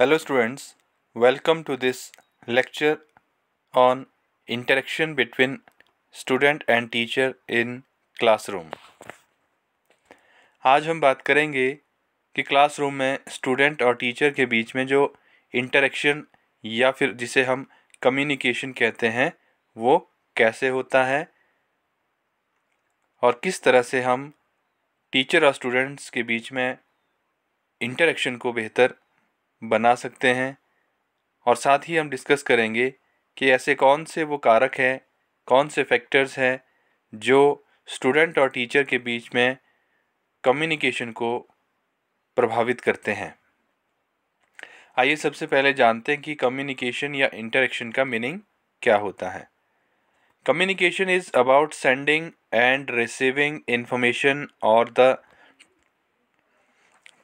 Hello students, welcome to this lecture on interaction between student and teacher in classroom. आज हम बात करेंगे कि क्लासरूम में स्टूडेंट और टीचर के बीच में जो इंटरेक्शन या फिर जिसे हम कम्युनिकेशन कहते हैं वो कैसे होता है और किस तरह से हम टीचर और स्टूडेंट्स के बीच में इंटरेक्शन को बेहतर बना सकते हैं और साथ ही हम डिस्कस करेंगे कि ऐसे कौन से वो कारक हैं कौन से फैक्टर्स हैं जो स्टूडेंट और टीचर के बीच में कम्युनिकेशन को प्रभावित करते हैं आइए सबसे पहले जानते हैं कि कम्युनिकेशन या इंटरेक्शन का मीनिंग क्या होता है communication is about sending and receiving information और the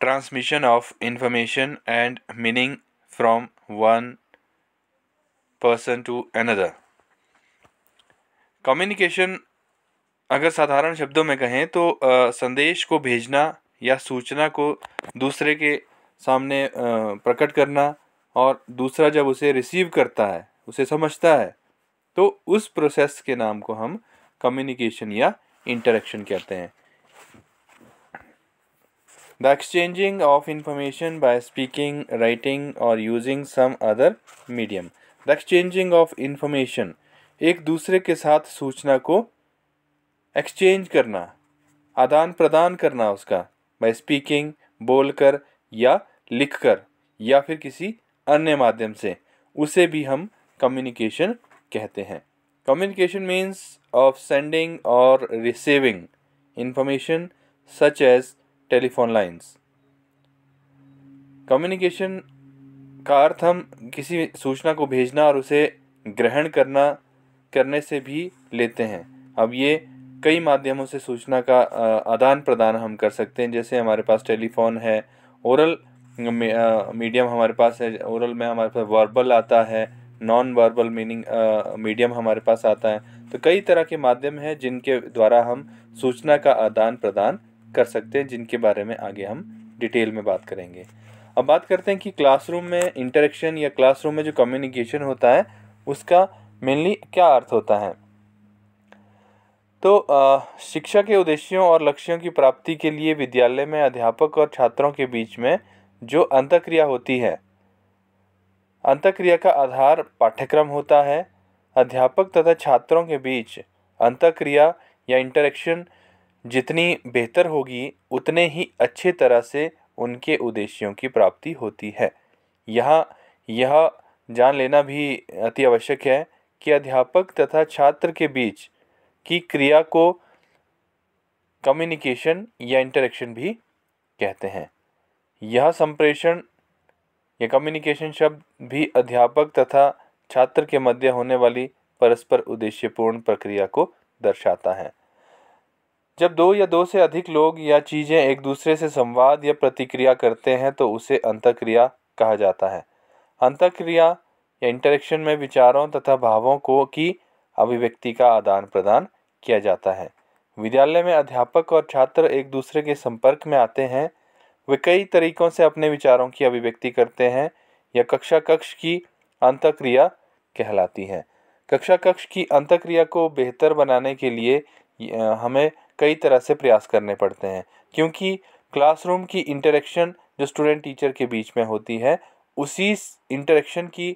transmission of information and meaning from one person to another communication अगर साधारण शब्दों में कहें तो आ, संदेश को भेजना या सूचना को दूसरे के सामने आ, प्रकट करना और दूसरा जब उसे रिसीव करता है उसे समझता है तो उस प्रोसेस के नाम को हम कम्युनिकेशन या इंटरेक्शन कहते हैं the exchanging of information by speaking writing और using some other medium the exchanging of information एक दूसरे के साथ सूचना को एक्सचेंज करना आदान प्रदान करना उसका बाय स्पीकिंग बोलकर या लिखकर या फिर किसी अन्य माध्यम से उसे भी हम कम्युनिकेशन कहते हैं कम्युनिकेशन मीन्स ऑफ सेंडिंग और receiving information such as telephone lines communication का अर्थ हम किसी सूचना को भेजना और उसे ग्रहण करना करने से भी लेते हैं अब ये कई माध्यमों से सूचना का आदान प्रदान हम कर सकते हैं जैसे हमारे पास टेलीफोन है ओरल मीडियम हमारे पास है ओरल में हमारे पास वर्बल आता है नॉन वर्बल मीनिंग मीडियम हमारे पास आता है तो कई तरह के माध्यम हैं जिनके द्वारा हम सूचना का आदान प्रदान कर सकते हैं जिनके बारे में आगे हम डिटेल में बात करेंगे अब बात करते हैं कि क्लासरूम में इंटरेक्शन या क्लासरूम में जो कम्युनिकेशन होता है उसका मेनली क्या अर्थ होता है तो शिक्षा के उद्देश्यों और लक्ष्यों की प्राप्ति के लिए विद्यालय में अध्यापक और छात्रों के बीच में जो अंतक्रिया होती है अंतक्रिया का आधार पाठ्यक्रम होता है अध्यापक तथा छात्रों के बीच अंतक्रिया या इंटरेक्शन जितनी बेहतर होगी उतने ही अच्छे तरह से उनके उद्देश्यों की प्राप्ति होती है यहाँ यह जान लेना भी अति आवश्यक है कि अध्यापक तथा छात्र के बीच की क्रिया को कम्युनिकेशन या इंटरेक्शन भी कहते हैं यह संप्रेषण या कम्युनिकेशन शब्द भी अध्यापक तथा छात्र के मध्य होने वाली परस्पर उद्देश्यपूर्ण प्रक्रिया को दर्शाता है जब दो या दो से अधिक लोग या चीज़ें एक दूसरे से संवाद या प्रतिक्रिया करते हैं तो उसे अंतक्रिया कहा जाता है अंतक्रिया या इंटरेक्शन में विचारों तथा भावों को की अभिव्यक्ति का आदान प्रदान किया जाता है विद्यालय में अध्यापक और छात्र एक दूसरे के संपर्क में आते हैं वे कई तरीकों से अपने विचारों की अभिव्यक्ति करते हैं यह कक्षा कक्ष की अंतक्रिया कहलाती है कक्षा कक्ष की अंतक्रिया को बेहतर बनाने के लिए हमें कई तरह से प्रयास करने पड़ते हैं क्योंकि क्लासरूम की इंटरेक्शन जो स्टूडेंट टीचर के बीच में होती है उसी इंटरेक्शन की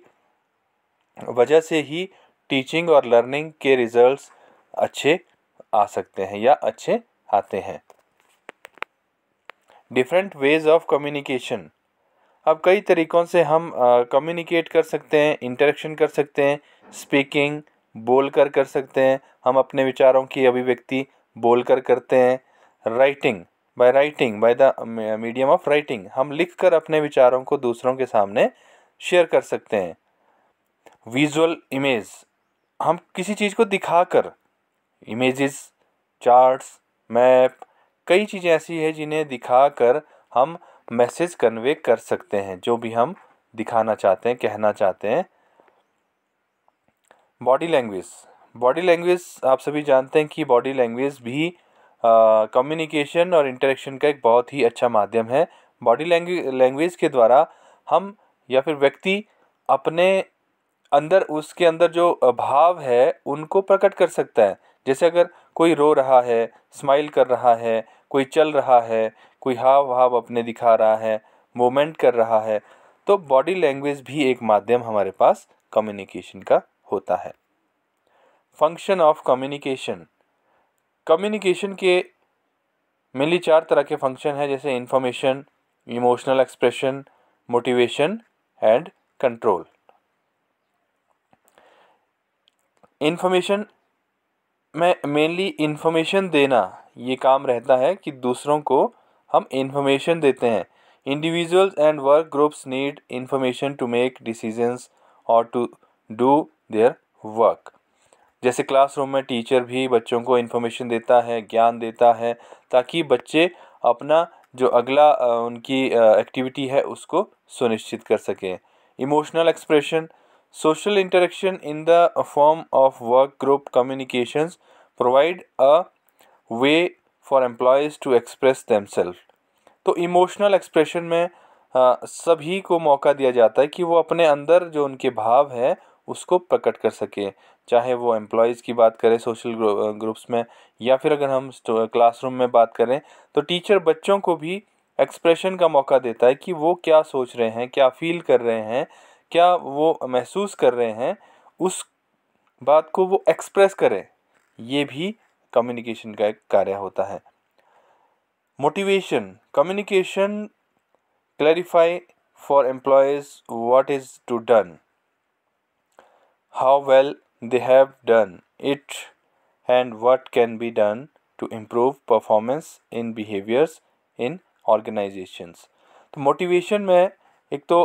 वजह से ही टीचिंग और लर्निंग के रिजल्ट्स अच्छे आ सकते हैं या अच्छे आते हैं डिफरेंट वेज ऑफ कम्युनिकेशन अब कई तरीक़ों से हम कम्युनिकेट कर सकते हैं इंटरेक्शन कर सकते हैं स्पीकिंग बोल कर कर सकते हैं हम अपने विचारों की अभिव्यक्ति बोल कर करते हैं writing by writing by the medium of writing हम लिख कर अपने विचारों को दूसरों के सामने शेयर कर सकते हैं विजुअल इमेज हम किसी चीज़ को दिखाकर इमेजेस चार्ट्स मैप कई चीज़ें ऐसी हैं जिन्हें दिखा कर हम मैसेज कन्वे कर सकते हैं जो भी हम दिखाना चाहते हैं कहना चाहते हैं बॉडी लैंग्वेज बॉडी लैंग्वेज आप सभी जानते हैं कि बॉडी लैंग्वेज भी कम्युनिकेशन और इंटरेक्शन का एक बहुत ही अच्छा माध्यम है बॉडी लैंग्वेज के द्वारा हम या फिर व्यक्ति अपने अंदर उसके अंदर जो भाव है उनको प्रकट कर सकता है जैसे अगर कोई रो रहा है स्माइल कर रहा है कोई चल रहा है कोई हाव भाव अपने दिखा रहा है मोमेंट कर रहा है तो बॉडी लैंग्वेज भी एक माध्यम हमारे पास कम्युनिकेशन का होता है फंक्शन ऑफ कम्युनिकेशन कम्युनिकेशन के मेनली चार तरह के फंक्शन हैं जैसे information emotional expression motivation and control information में मेनली इन्फॉर्मेशन देना ये काम रहता है कि दूसरों को हम इन्फॉर्मेशन देते हैं individuals and work groups need information to make decisions और टू डू देयर वर्क जैसे क्लासरूम में टीचर भी बच्चों को इन्फॉर्मेशन देता है ज्ञान देता है ताकि बच्चे अपना जो अगला उनकी एक्टिविटी है उसको सुनिश्चित कर सकें emotional expression social interaction in the form of work group communications provide a way for employees to express themselves तो इमोशनल एक्सप्रेशन में सभी को मौका दिया जाता है कि वो अपने अंदर जो उनके भाव हैं उसको प्रकट कर सके चाहे वो एम्प्लॉयज़ की बात करें सोशल ग्रुप्स में या फिर अगर हम क्लासरूम में बात करें तो टीचर बच्चों को भी एक्सप्रेशन का मौका देता है कि वो क्या सोच रहे हैं क्या फील कर रहे हैं क्या वो महसूस कर रहे हैं उस बात को वो एक्सप्रेस करें ये भी कम्युनिकेशन का एक कार्य होता है motivation communication clarify for employees what is to done how well they have done it and what can be done to improve performance in behaviors in organizations तो मोटिवेशन में एक तो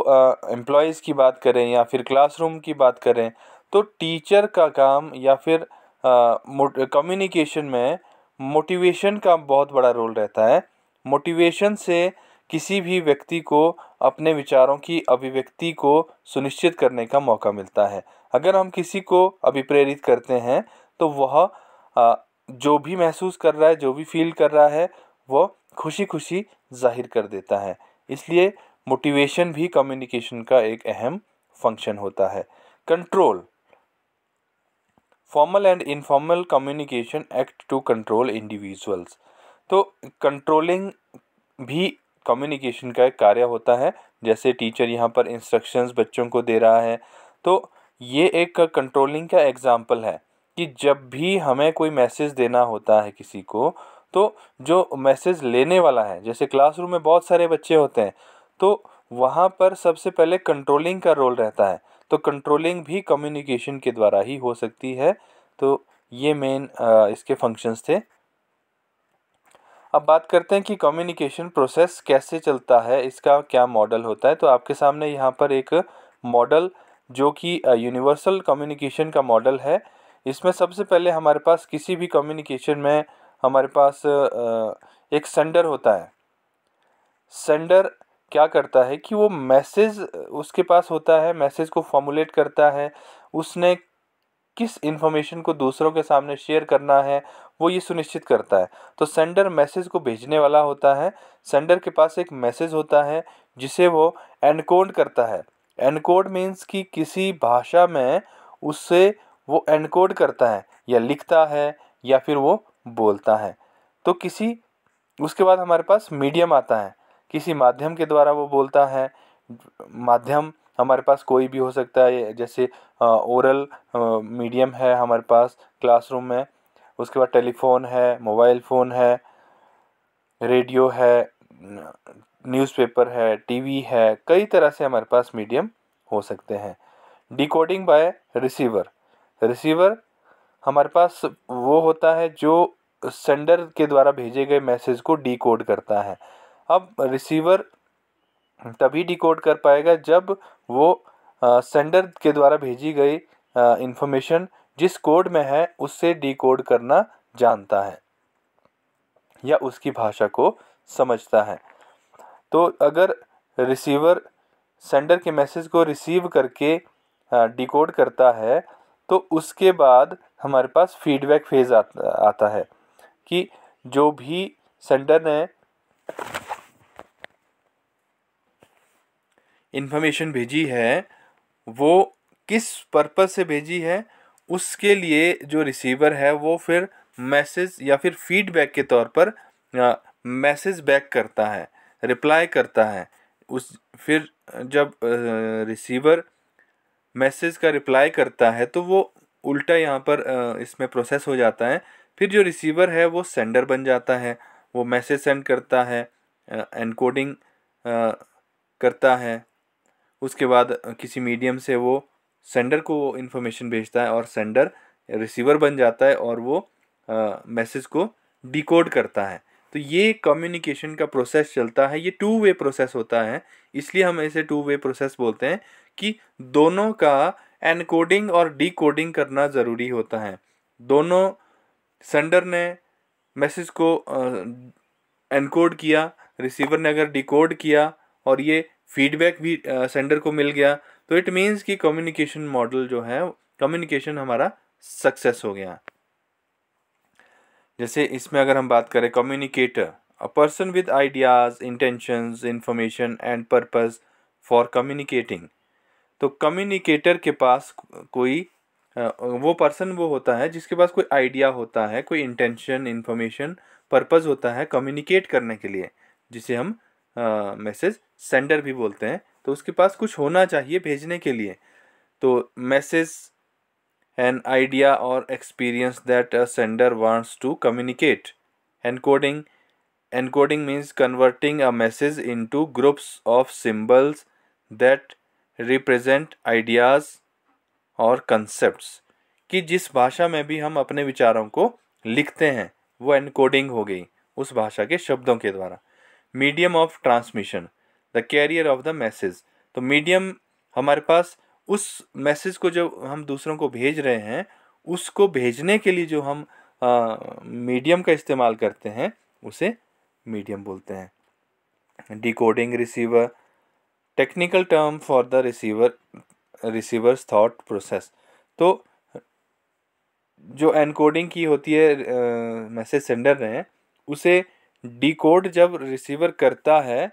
एम्प्लॉयज़ की बात करें या फिर क्लासरूम की बात करें तो टीचर का काम या फिर कम्युनिकेशन में मोटिवेशन का बहुत बड़ा रोल रहता है मोटिवेशन से किसी भी व्यक्ति को अपने विचारों की अभिव्यक्ति को सुनिश्चित करने का मौका मिलता है अगर हम किसी को अभिप्रेरित करते हैं तो वह जो भी महसूस कर रहा है जो भी फील कर रहा है वह खुशी खुशी जाहिर कर देता है इसलिए मोटिवेशन भी कम्युनिकेशन का एक अहम फंक्शन होता है control formal and informal communication act to control individuals तो कंट्रोलिंग भी कम्युनिकेशन का एक कार्य होता है जैसे टीचर यहाँ पर इंस्ट्रक्शंस बच्चों को दे रहा है तो ये एक कंट्रोलिंग का एग्ज़ाम्पल है कि जब भी हमें कोई मैसेज देना होता है किसी को तो जो मैसेज लेने वाला है जैसे क्लासरूम में बहुत सारे बच्चे होते हैं तो वहाँ पर सबसे पहले कंट्रोलिंग का रोल रहता है तो कंट्रोलिंग भी कम्युनिकेशन के द्वारा ही हो सकती है तो ये मेन इसके फंक्शंस थे अब बात करते हैं कि कम्युनिकेशन प्रोसेस कैसे चलता है इसका क्या मॉडल होता है तो आपके सामने यहाँ पर एक मॉडल जो कि यूनिवर्सल कम्युनिकेशन का मॉडल है इसमें सबसे पहले हमारे पास किसी भी कम्युनिकेशन में हमारे पास एक सेंडर होता है सेंडर क्या करता है कि वो मैसेज उसके पास होता है मैसेज को फॉर्मुलेट करता है उसने किस इन्फॉर्मेशन को दूसरों के सामने शेयर करना है वो ये सुनिश्चित करता है तो सेंडर मैसेज को भेजने वाला होता है सेंडर के पास एक मैसेज होता है जिसे वो एनकोड करता है एनकोड मीन्स कि किसी भाषा में उससे वो एनकोड करता है या लिखता है या फिर वो बोलता है तो किसी उसके बाद हमारे पास मीडियम आता है किसी माध्यम के द्वारा वो बोलता है माध्यम हमारे पास कोई भी हो सकता है जैसे ओरल मीडियम है हमारे पास क्लासरूम में उसके बाद टेलीफ़ोन है मोबाइल फ़ोन है रेडियो है न्यूज़पेपर है टीवी है कई तरह से हमारे पास मीडियम हो सकते हैं डिकोडिंग बाय रिसीवर रिसीवर हमारे पास वो होता है जो सेंडर के द्वारा भेजे गए मैसेज को डिकोड करता है अब रिसीवर तभी डिकोड कर पाएगा जब वो सेंडर के द्वारा भेजी गई इन्फॉर्मेशन जिस कोड में है उससे डिकोड करना जानता है या उसकी भाषा को समझता है तो अगर रिसीवर सेंडर के मैसेज को रिसीव करके डिकोड करता है तो उसके बाद हमारे पास फीडबैक फेज़ आता है कि जो भी सेंडर ने इन्फॉर्मेशन भेजी है वो किस पर्पज़ से भेजी है उसके लिए जो रिसीवर है वो फिर मैसेज या फिर फीडबैक के तौर पर मैसेज बैक करता है रिप्लाई करता है उस फिर जब रिसीवर मैसेज का रिप्लाई करता है तो वो उल्टा यहाँ पर इसमें प्रोसेस हो जाता है फिर जो रिसीवर है वो सेंडर बन जाता है वो मैसेज सेंड करता है एनकोडिंग करता है उसके बाद किसी मीडियम से वो सेंडर को इन्फॉर्मेशन भेजता है और सेंडर रिसीवर बन जाता है और वो मैसेज को डिकोड करता है तो ये कम्युनिकेशन का प्रोसेस चलता है ये टू वे प्रोसेस होता है इसलिए हम इसे टू वे प्रोसेस बोलते हैं कि दोनों का एनकोडिंग और डिकोडिंग करना ज़रूरी होता है दोनों सेंडर ने मैसेज को एनकोड किया रिसीवर ने अगर डिकोड किया और ये फीडबैक भी सेंडर को मिल गया तो इट मीन्स कि कम्युनिकेशन मॉडल जो है कम्युनिकेशन हमारा सक्सेस हो गया जैसे इसमें अगर हम बात करें communicator a person with ideas intentions information and purpose for communicating तो कम्युनिकेटर के पास कोई वो पर्सन वो होता है जिसके पास कोई आइडिया होता है कोई इंटेंशन इंफॉर्मेशन पर्पस होता है कम्युनिकेट करने के लिए जिसे हम मैसेज हाँ, सेंडर भी बोलते हैं तो उसके पास कुछ होना चाहिए भेजने के लिए तो मैसेज एन आइडिया और experience that a sender wants to communicate encoding encoding means converting a message into groups of symbols that represent ideas और कंसेप्ट्स कि जिस भाषा में भी हम अपने विचारों को लिखते हैं वो एनकोडिंग हो गई उस भाषा के शब्दों के द्वारा medium of transmission the carrier of the message तो मीडियम हमारे पास उस मैसेज को जो हम दूसरों को भेज रहे हैं उसको भेजने के लिए जो हम मीडियम का इस्तेमाल करते हैं उसे मीडियम बोलते हैं decoding receiver technical term for the receiver receiver's thought process तो जो एनकोडिंग की होती है मैसेज सेंडर रहे हैं उसे डी कोड जब रिसीवर करता है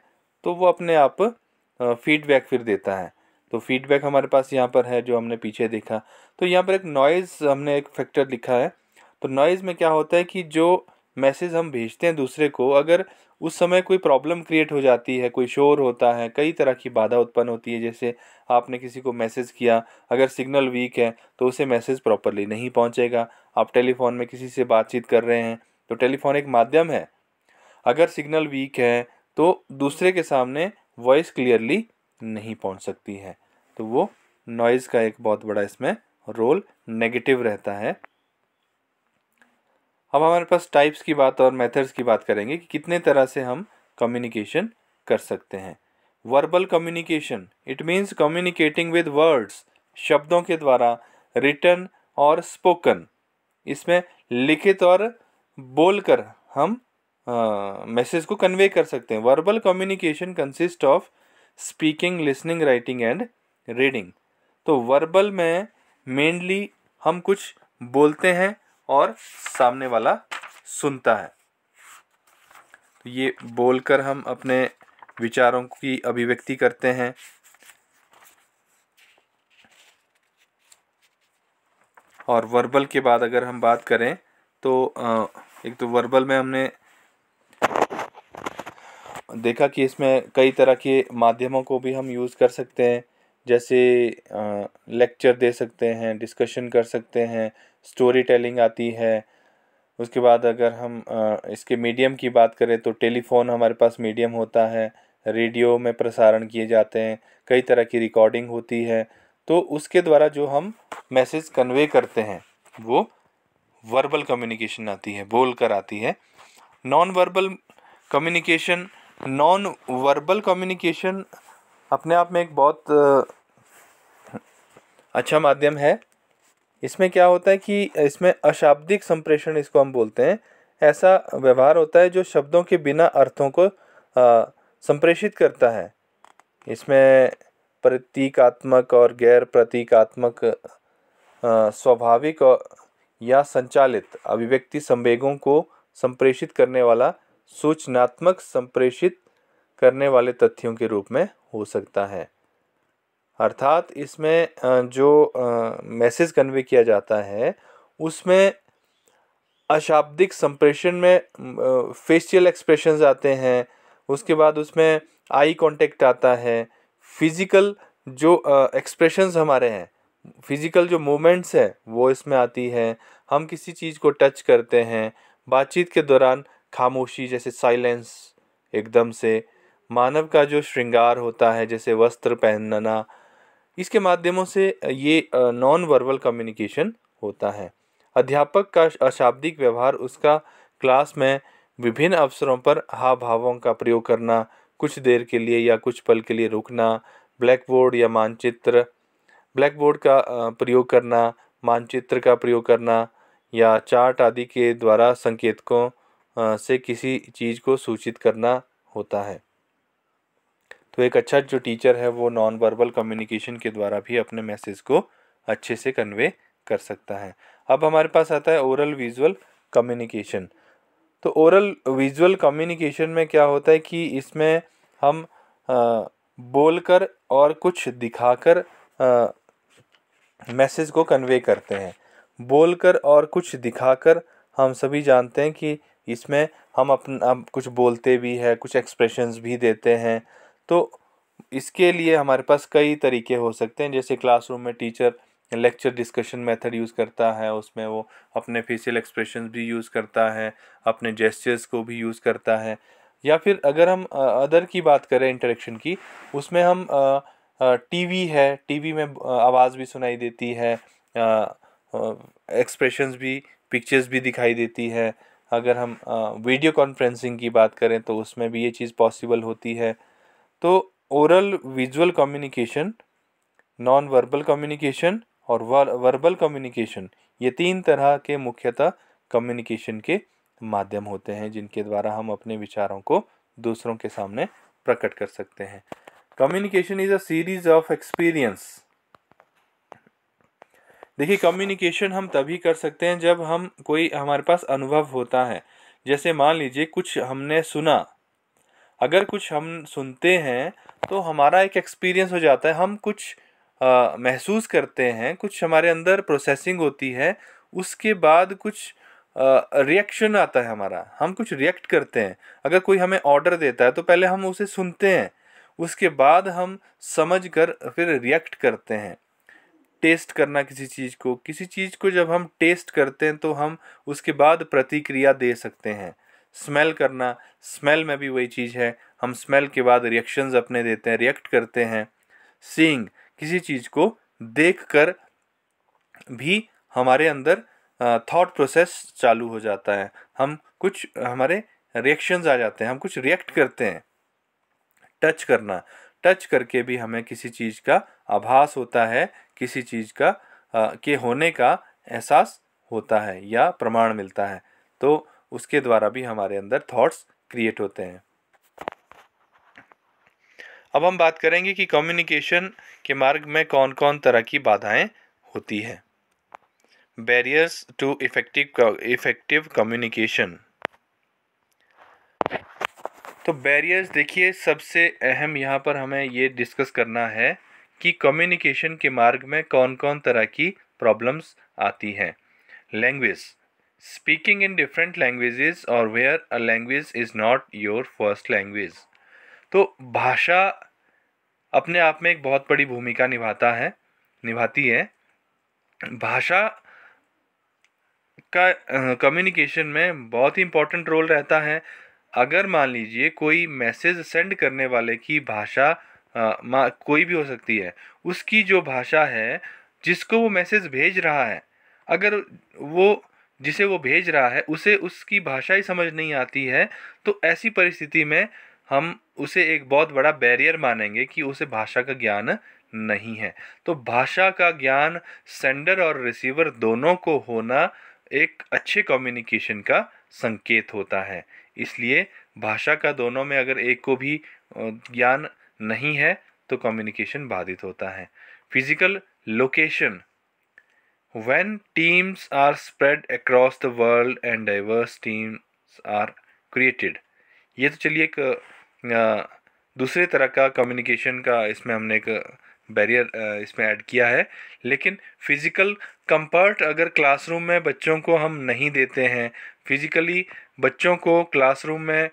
तो वो अपने आप फीडबैक फिर देता है तो फीडबैक हमारे पास यहाँ पर है जो हमने पीछे देखा तो यहाँ पर एक नॉइज़ हमने एक फैक्टर लिखा है तो नॉइज़ में क्या होता है कि जो मैसेज हम भेजते हैं दूसरे को अगर उस समय कोई प्रॉब्लम क्रिएट हो जाती है कोई शोर होता है कई तरह की बाधा उत्पन्न होती है जैसे आपने किसी को मैसेज किया अगर सिग्नल वीक है तो उसे मैसेज प्रॉपरली नहीं पहुंचेगा आप टेलीफोन में किसी से बातचीत कर रहे हैं तो टेलीफोन एक माध्यम है अगर सिग्नल वीक है तो दूसरे के सामने वॉइस क्लियरली नहीं पहुंच सकती है तो वो नॉइज़ का एक बहुत बड़ा इसमें रोल नेगेटिव रहता है अब हमारे पास टाइप्स की बात और मेथड्स की बात करेंगे कि कितने तरह से हम कम्युनिकेशन कर सकते हैं verbal communication it means communicating with words शब्दों के द्वारा रिटर्न और स्पोकन इसमें लिखित और बोलकर हम मैसेज हाँ, को कन्वे कर सकते हैं verbal communication consist of speaking listening writing and reading तो वर्बल में मेनली हम कुछ बोलते हैं और सामने वाला सुनता है तो ये बोलकर हम अपने विचारों की अभिव्यक्ति करते हैं और वर्बल के बाद अगर हम बात करें तो एक तो वर्बल में हमने देखा कि इसमें कई तरह के माध्यमों को भी हम यूज़ कर सकते हैं जैसे लेक्चर दे सकते हैं डिस्कशन कर सकते हैं स्टोरी टेलिंग आती है उसके बाद अगर हम इसके मीडियम की बात करें तो टेलीफ़ोन हमारे पास मीडियम होता है रेडियो में प्रसारण किए जाते हैं कई तरह की रिकॉर्डिंग होती है तो उसके द्वारा जो हम मैसेज कन्वे करते हैं वो वर्बल कम्युनिकेशन आती है बोल कर आती है non verbal communication non verbal communication अपने आप में एक बहुत अच्छा माध्यम है इसमें क्या होता है कि इसमें अशाब्दिक संप्रेषण इसको हम बोलते हैं ऐसा व्यवहार होता है जो शब्दों के बिना अर्थों को संप्रेषित करता है इसमें प्रतीकात्मक और गैर प्रतीकात्मक स्वाभाविक या संचालित अभिव्यक्ति संवेगों को संप्रेषित करने वाला सूचनात्मक संप्रेषित करने वाले तथ्यों के रूप में हो सकता है अर्थात इसमें जो मैसेज कन्वे किया जाता है उसमें अशाब्दिक संप्रेषण में फेशियल एक्सप्रेशंस आते हैं उसके बाद उसमें आई कांटेक्ट आता है फिज़िकल जो एक्सप्रेशंस हमारे हैं फिज़िकल जो मूवमेंट्स हैं वो इसमें आती हैं हम किसी चीज़ को टच करते हैं बातचीत के दौरान खामोशी जैसे साइलेंस एकदम से मानव का जो श्रृंगार होता है जैसे वस्त्र पहनना इसके माध्यमों से ये नॉन वर्बल कम्युनिकेशन होता है अध्यापक का अशाब्दिक व्यवहार उसका क्लास में विभिन्न अवसरों पर हाव भावों का प्रयोग करना कुछ देर के लिए या कुछ पल के लिए रुकना ब्लैक बोर्ड या मानचित्र ब्लैक बोर्ड का प्रयोग करना मानचित्र का प्रयोग करना या चार्ट आदि के द्वारा संकेतकों से किसी चीज़ को सूचित करना होता है तो एक अच्छा जो टीचर है वो नॉन वर्बल कम्युनिकेशन के द्वारा भी अपने मैसेज को अच्छे से कन्वे कर सकता है अब हमारे पास आता है ओरल विजुअल कम्युनिकेशन तो ओरल विजुअल कम्युनिकेशन में क्या होता है कि इसमें हम बोलकर बोल कर और कुछ दिखाकर मैसेज को कन्वे करते हैं बोल कर और कुछ दिखाकर हम सभी जानते हैं कि इसमें हम अपना कुछ बोलते भी हैं कुछ एक्सप्रेशंस भी देते हैं तो इसके लिए हमारे पास कई तरीके हो सकते हैं जैसे क्लासरूम में teacher lecture discussion method use करता है उसमें वो अपने फेसियल एक्सप्रेशन भी यूज़ करता है अपने जेस्चर्स को भी यूज़ करता है या फिर अगर हम अदर की बात करें इंटरेक्शन की उसमें हम टीवी है टीवी में आवाज़ भी सुनाई देती है एक्सप्रेशंस भी पिक्चर्स भी दिखाई देती है अगर हम वीडियो कॉन्फ्रेंसिंग की बात करें तो उसमें भी ये चीज़ पॉसिबल होती है तो oral visual communication non verbal communication और वर्बल कम्युनिकेशन ये तीन तरह के मुख्यतः कम्युनिकेशन के माध्यम होते हैं जिनके द्वारा हम अपने विचारों को दूसरों के सामने प्रकट कर सकते हैं communication is a series of experience देखिए कम्युनिकेशन हम तभी कर सकते हैं जब हम कोई हमारे पास अनुभव होता है जैसे मान लीजिए कुछ हमने सुना अगर कुछ हम सुनते हैं तो हमारा एक एक्सपीरियंस हो जाता है हम कुछ आ, महसूस करते हैं कुछ हमारे अंदर प्रोसेसिंग होती है उसके बाद कुछ रिएक्शन आता है हमारा हम कुछ रिएक्ट करते हैं अगर कोई हमें ऑर्डर देता है तो पहले हम उसे सुनते हैं उसके बाद हम समझ कर फिर रिएक्ट करते हैं टेस्ट करना किसी चीज़ को किसी चीज़ को जब हम टेस्ट करते हैं तो हम उसके बाद प्रतिक्रिया दे सकते हैं स्मेल करना स्मेल में भी वही चीज़ है हम स्मेल के बाद रिएक्शंस अपने देते हैं रिएक्ट करते हैं सीइंग किसी चीज़ को देख कर भी हमारे अंदर थॉट प्रोसेस चालू हो जाता है हम कुछ हमारे रिएक्शंस आ जाते हैं हम कुछ रिएक्ट करते हैं टच करना टच करके भी हमें किसी चीज़ का आभास होता है किसी चीज़ का आ, के होने का एहसास होता है या प्रमाण मिलता है तो उसके द्वारा भी हमारे अंदर थॉट्स क्रिएट होते हैं अब हम बात करेंगे कि कम्युनिकेशन के मार्ग में कौन कौन तरह की बाधाएं होती हैं barriers to effective effective communication तो बैरियर्स देखिए सबसे अहम यहाँ पर हमें ये डिस्कस करना है कि कम्युनिकेशन के मार्ग में कौन कौन तरह की प्रॉब्लम्स आती हैं language speaking in different languages और where a language is not your first language तो भाषा अपने आप में एक बहुत बड़ी भूमिका निभाता है निभाती है भाषा का कम्युनिकेशन uh, में बहुत ही इम्पोर्टेंट रोल रहता है अगर मान लीजिए कोई मैसेज सेंड करने वाले की भाषा माँ कोई भी हो सकती है उसकी जो भाषा है जिसको वो मैसेज भेज रहा है अगर वो जिसे वो भेज रहा है उसे उसकी भाषा ही समझ नहीं आती है तो ऐसी परिस्थिति में हम उसे एक बहुत बड़ा बैरियर मानेंगे कि उसे भाषा का ज्ञान नहीं है तो भाषा का ज्ञान सेंडर और रिसीवर दोनों को होना एक अच्छे कम्युनिकेशन का संकेत होता है इसलिए भाषा का दोनों में अगर एक को भी ज्ञान नहीं है तो कम्युनिकेशन बाधित होता है physical location when teams are spread across the world and diverse teams are created ये तो चलिए एक दूसरे तरह का कम्युनिकेशन का इसमें हमने एक बैरियर इसमें ऐड किया है लेकिन फिज़िकल कंपर्ट अगर क्लासरूम में बच्चों को हम नहीं देते हैं फिज़िकली बच्चों को क्लासरूम में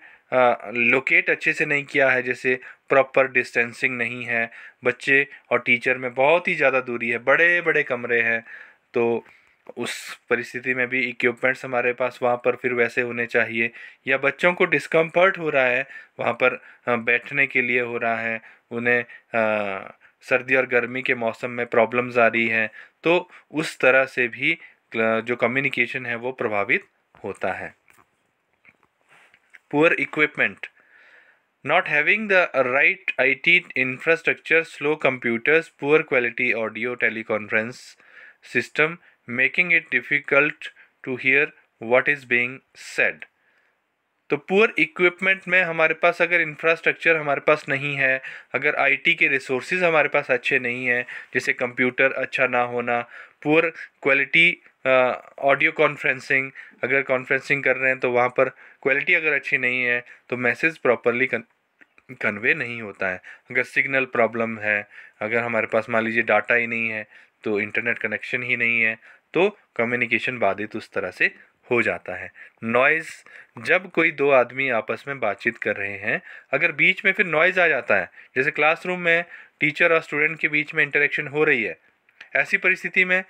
लोकेट अच्छे से नहीं किया है जैसे प्रॉपर डिस्टेंसिंग नहीं है बच्चे और टीचर में बहुत ही ज़्यादा दूरी है बड़े बड़े कमरे हैं तो उस परिस्थिति में भी इक्विपमेंट्स हमारे पास वहाँ पर फिर वैसे होने चाहिए या बच्चों को डिस्कम्फर्ट हो रहा है वहाँ पर बैठने के लिए हो रहा है उन्हें सर्दी और गर्मी के मौसम में प्रॉब्लम्स आ रही हैं तो उस तरह से भी जो कम्युनिकेशन है वो प्रभावित होता है poor equipment Not having the right IT infrastructure, slow computers, poor quality audio teleconference system, making it difficult to hear what is being said. तो पुअर इक्विपमेंट में हमारे पास अगर इंफ्रास्ट्रक्चर हमारे पास नहीं है अगर आईटी के रिसोर्सेज हमारे पास अच्छे नहीं हैं जैसे कंप्यूटर अच्छा ना होना पुअर क्वालिटी ऑडियो कॉन्फ्रेंसिंग अगर कॉन्फ्रेंसिंग कर रहे हैं तो वहाँ पर क्वालिटी अगर अच्छी नहीं है तो मैसेज प्रॉपरली कन्वे नहीं होता है अगर सिग्नल प्रॉब्लम है अगर हमारे पास मान लीजिए डाटा ही नहीं है तो इंटरनेट कनेक्शन ही नहीं है तो कम्युनिकेशन बाधित उस तरह से हो जाता है नॉइज़ जब कोई दो आदमी आपस में बातचीत कर रहे हैं अगर बीच में फिर नॉइज़ आ जाता है जैसे क्लासरूम में टीचर और स्टूडेंट के बीच में इंटरेक्शन हो रही है ऐसी परिस्थिति में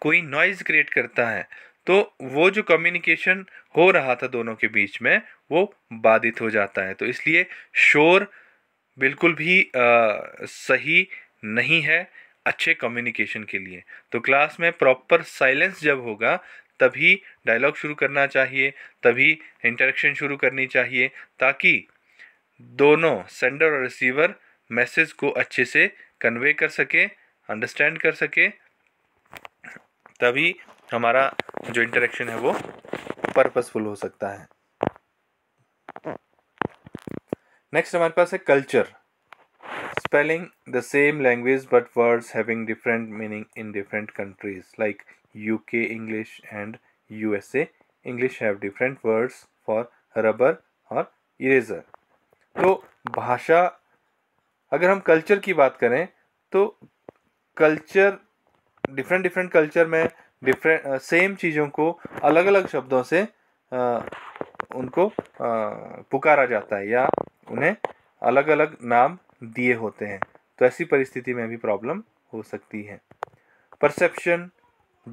कोई नॉइज़ क्रिएट करता है तो वो जो कम्युनिकेशन हो रहा था दोनों के बीच में वो बाधित हो जाता है तो इसलिए शोर बिल्कुल भी आ, सही नहीं है अच्छे कम्युनिकेशन के लिए तो क्लास में प्रॉपर साइलेंस जब होगा तभी डायलॉग शुरू करना चाहिए तभी इंटरेक्शन शुरू करनी चाहिए ताकि दोनों सेंडर और रिसीवर मैसेज को अच्छे से कन्वे कर सके अंडरस्टैंड कर सके तभी हमारा जो इंटरेक्शन है वो पर्पसफुल हो सकता है नेक्स्ट हमारे पास है culture spelling the same language but words having different meaning in different countries like UK English and USA English have different words for rubber और इरेजर तो भाषा अगर हम कल्चर की बात करें तो कल्चर डिफरेंट डिफरेंट कल्चर में डिफरेंट सेम चीज़ों को अलग अलग शब्दों से उनको पुकारा जाता है या उन्हें अलग अलग नाम दिए होते हैं तो ऐसी परिस्थिति में भी प्रॉब्लम हो सकती है परसेप्शन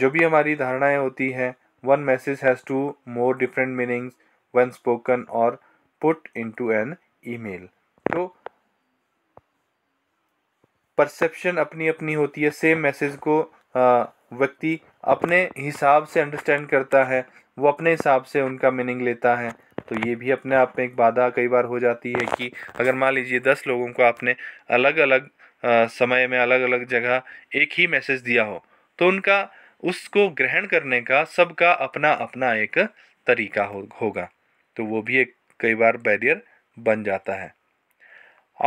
जो भी हमारी धारणाएं होती हैं one message has two more different meanings one spoken और put into an email तो परसेप्शन अपनी अपनी होती है सेम मैसेज को व्यक्ति अपने हिसाब से अंडरस्टैंड करता है वो अपने हिसाब से उनका मीनिंग लेता है तो ये भी अपने आप में एक बाधा कई बार हो जाती है कि अगर मान लीजिए दस लोगों को आपने अलग अलग समय में अलग अलग जगह एक ही मैसेज दिया हो तो उनका उसको ग्रहण करने का सबका अपना अपना एक तरीका हो होगा तो वो भी एक कई बार बैरियर बन जाता है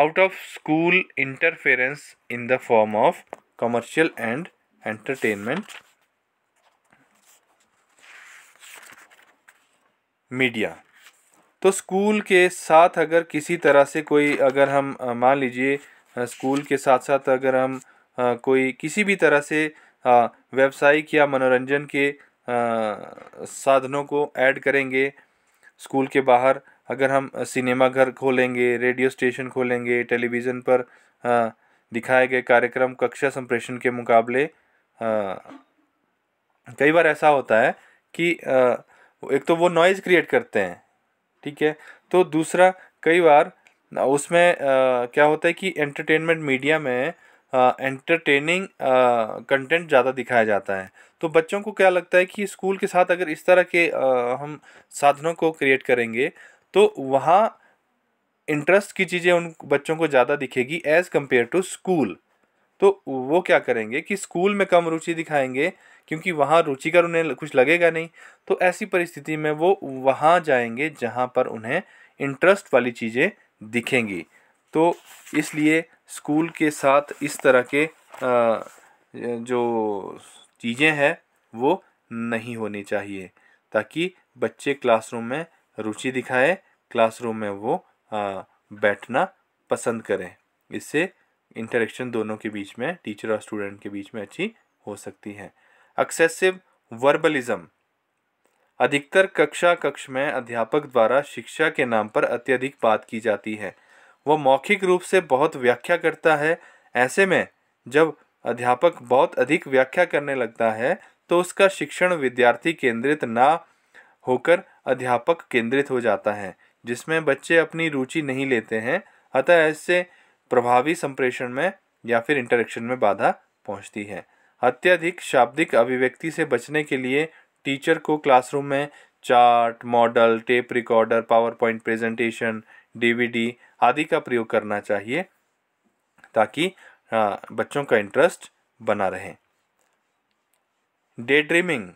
out of school interference in the form of commercial and entertainment media तो स्कूल के साथ अगर किसी तरह से कोई अगर हम मान लीजिए स्कूल के साथ साथ अगर हम कोई किसी भी तरह से व्यावसायिक या मनोरंजन के साधनों को ऐड करेंगे स्कूल के बाहर अगर हम सिनेमा घर खोलेंगे रेडियो स्टेशन खोलेंगे टेलीविज़न पर दिखाए गए कार्यक्रम कक्षा संप्रेषण के मुकाबले कई बार ऐसा होता है कि एक तो वो नॉइज़ क्रिएट करते हैं ठीक है तो दूसरा कई बार उसमें आ, क्या होता है कि एंटरटेनमेंट मीडिया में एंटरटेनिंग कंटेंट ज़्यादा दिखाया जाता है तो बच्चों को क्या लगता है कि स्कूल के साथ अगर इस तरह के आ, हम साधनों को क्रिएट करेंगे तो वहाँ इंटरेस्ट की चीज़ें उन बच्चों को ज़्यादा दिखेगी एज़ कम्पेयर टू स्कूल तो वो क्या करेंगे कि स्कूल में कम रुचि दिखाएंगे क्योंकि वहाँ रुचिकर उन्हें कुछ लगेगा नहीं तो ऐसी परिस्थिति में वो वहाँ जाएंगे जहाँ पर उन्हें इंटरेस्ट वाली चीज़ें दिखेंगी तो इसलिए स्कूल के साथ इस तरह के जो चीज़ें हैं वो नहीं होनी चाहिए ताकि बच्चे क्लासरूम में रुचि दिखाए क्लासरूम में वो बैठना पसंद करें इससे इंटरेक्शन दोनों के बीच में टीचर और स्टूडेंट के बीच में अच्छी हो सकती है एक्सेसिव वर्बलिज्म अधिकतर कक्षा कक्ष में अध्यापक द्वारा शिक्षा के नाम पर अत्यधिक बात की जाती है वह मौखिक रूप से बहुत व्याख्या करता है ऐसे में जब अध्यापक बहुत अधिक व्याख्या करने लगता है तो उसका शिक्षण विद्यार्थी केंद्रित ना होकर अध्यापक केंद्रित हो जाता है जिसमें बच्चे अपनी रुचि नहीं लेते हैं अतः ऐसे प्रभावी संप्रेषण में या फिर इंटरेक्शन में बाधा पहुंचती है अत्यधिक शाब्दिक अभिव्यक्ति से बचने के लिए टीचर को क्लासरूम में chart model tape recorder power point presentation DVD आदि का प्रयोग करना चाहिए ताकि बच्चों का इंटरेस्ट बना रहे डे ड्रीमिंग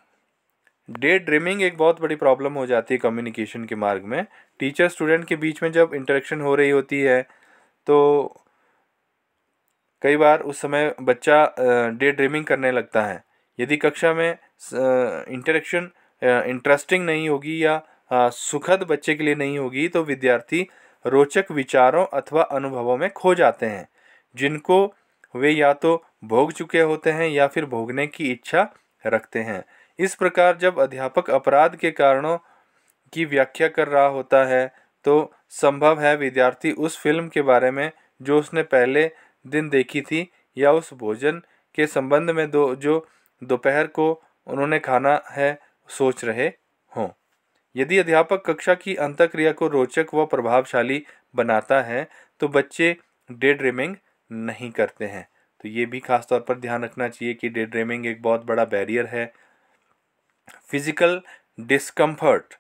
डे ड्रीमिंग एक बहुत बड़ी प्रॉब्लम हो जाती है कम्युनिकेशन के मार्ग में टीचर स्टूडेंट के बीच में जब इंटरेक्शन हो रही होती है तो कई बार उस समय बच्चा डे ड्रीमिंग करने लगता है यदि कक्षा में इंटरेक्शन इंटरेस्टिंग नहीं होगी या सुखद बच्चे के लिए नहीं होगी तो विद्यार्थी रोचक विचारों अथवा अनुभवों में खो जाते हैं जिनको वे या तो भोग चुके होते हैं या फिर भोगने की इच्छा रखते हैं इस प्रकार जब अध्यापक अपराध के कारणों की व्याख्या कर रहा होता है तो संभव है विद्यार्थी उस फिल्म के बारे में जो उसने पहले दिन देखी थी या उस भोजन के संबंध में दो जो दोपहर को उन्होंने खाना है सोच रहे हों यदि अध्यापक कक्षा की अंतक्रिया को रोचक व प्रभावशाली बनाता है तो बच्चे डे ड्रीमिंग नहीं करते हैं तो ये भी खास तौर पर ध्यान रखना चाहिए कि डे ड्रीमिंग एक बहुत बड़ा बैरियर है फिजिकल डिस्कम्फर्ट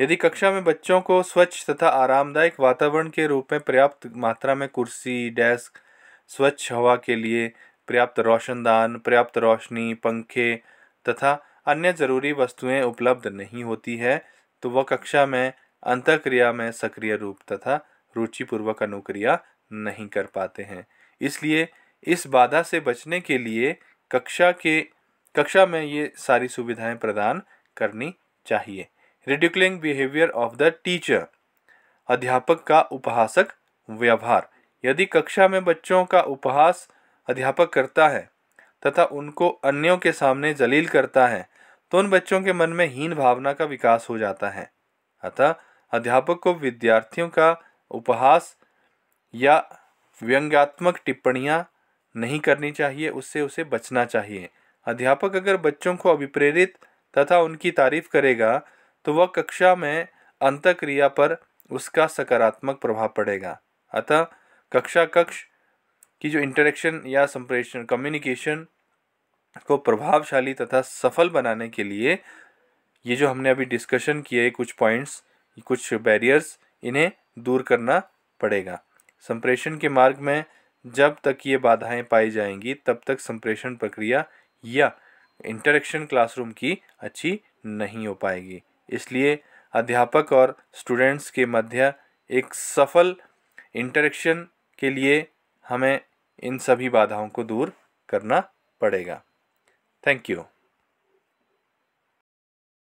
यदि कक्षा में बच्चों को स्वच्छ तथा आरामदायक वातावरण के रूप में पर्याप्त मात्रा में कुर्सी डेस्क स्वच्छ हवा के लिए पर्याप्त रोशनदान पर्याप्त रोशनी पंखे तथा अन्य ज़रूरी वस्तुएं उपलब्ध नहीं होती है तो वह कक्षा में अंतक्रिया में सक्रिय रूप तथा रुचिपूर्वक अनुक्रिया नहीं कर पाते हैं इसलिए इस बाधा से बचने के लिए कक्षा के कक्षा में ये सारी सुविधाएं प्रदान करनी चाहिए ridiculing behaviour of the teacher अध्यापक का उपहासक व्यवहार यदि कक्षा में बच्चों का उपहास अध्यापक करता है तथा उनको अन्यों के सामने जलील करता है तो उन बच्चों के मन में हीन भावना का विकास हो जाता है अतः अध्यापक को विद्यार्थियों का उपहास या व्यंग्यात्मक टिप्पणियाँ नहीं करनी चाहिए उससे उसे बचना चाहिए अध्यापक अगर बच्चों को अभिप्रेरित तथा उनकी तारीफ करेगा तो वह कक्षा में अंतक्रिया पर उसका सकारात्मक प्रभाव पड़ेगा अतः कक्षा कक्ष की जो इंटरेक्शन या संप्रेषण कम्युनिकेशन को प्रभावशाली तथा सफल बनाने के लिए ये जो हमने अभी डिस्कशन किए कुछ पॉइंट्स कुछ बैरियर्स इन्हें दूर करना पड़ेगा संप्रेषण के मार्ग में जब तक ये बाधाएं पाई जाएंगी तब तक संप्रेषण प्रक्रिया या इंटरेक्शन क्लासरूम की अच्छी नहीं हो पाएगी इसलिए अध्यापक और स्टूडेंट्स के मध्य एक सफल इंटरेक्शन के लिए हमें इन सभी बाधाओं को दूर करना पड़ेगा थैंक यू